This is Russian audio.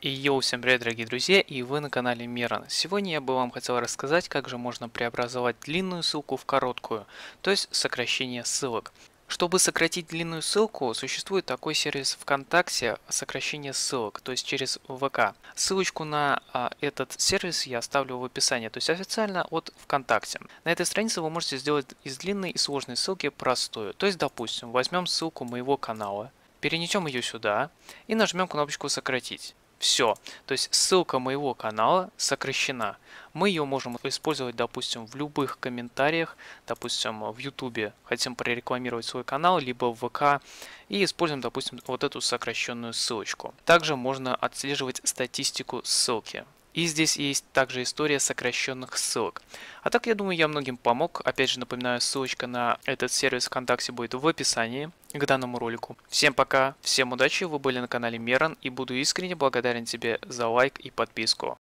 И йоу, всем привет, дорогие друзья, и вы на канале Мирон. Сегодня я бы вам хотел рассказать, как же можно преобразовать длинную ссылку в короткую, то есть сокращение ссылок. Чтобы сократить длинную ссылку, существует такой сервис ВКонтакте сокращение ссылок, то есть через ВК. Ссылочку на а, этот сервис я оставлю в описании, то есть официально от ВКонтакте. На этой странице вы можете сделать из длинной и сложной ссылки простую. То есть, допустим, возьмем ссылку моего канала, перенесем ее сюда и нажмем кнопочку «Сократить». Все. То есть ссылка моего канала сокращена. Мы ее можем использовать, допустим, в любых комментариях, допустим, в YouTube хотим прорекламировать свой канал, либо в ВК, и используем, допустим, вот эту сокращенную ссылочку. Также можно отслеживать статистику ссылки. И здесь есть также история сокращенных ссылок. А так, я думаю, я многим помог. Опять же, напоминаю, ссылочка на этот сервис ВКонтакте будет в описании к данному ролику. Всем пока, всем удачи, вы были на канале Меран и буду искренне благодарен тебе за лайк и подписку.